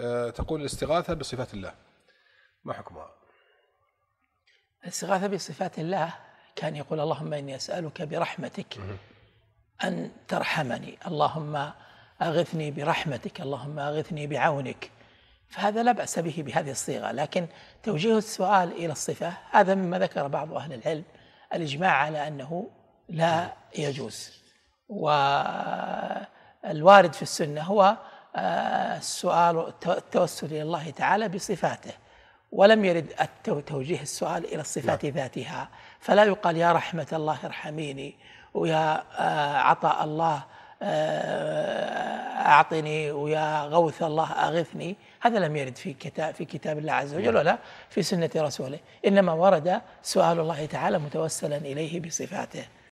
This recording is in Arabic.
آه، تقول الاستغاثة بصفات الله ما حكمها الاستغاثة بصفات الله كان يقول اللهم إني أسألك برحمتك أن ترحمني اللهم أغثني برحمتك اللهم أغثني بعونك فهذا لا بأس به بهذه الصيغة لكن توجيه السؤال إلى الصفة هذا مما ذكر بعض أهل العلم الإجماع على أنه لا يجوز والوارد في السنة هو السؤال التوسل إلى الله تعالى بصفاته ولم يرد توجيه السؤال إلى الصفات لا. نعم. ذاتها فلا يقال يا رحمة الله ارحميني ويا آه، عطاء الله آه، أعطني ويا غوث الله أغثني هذا لم يرد في كتاب في كتاب الله عز وجل نعم. ولا في سنة رسوله إنما ورد سؤال الله تعالى متوسلا إليه بصفاته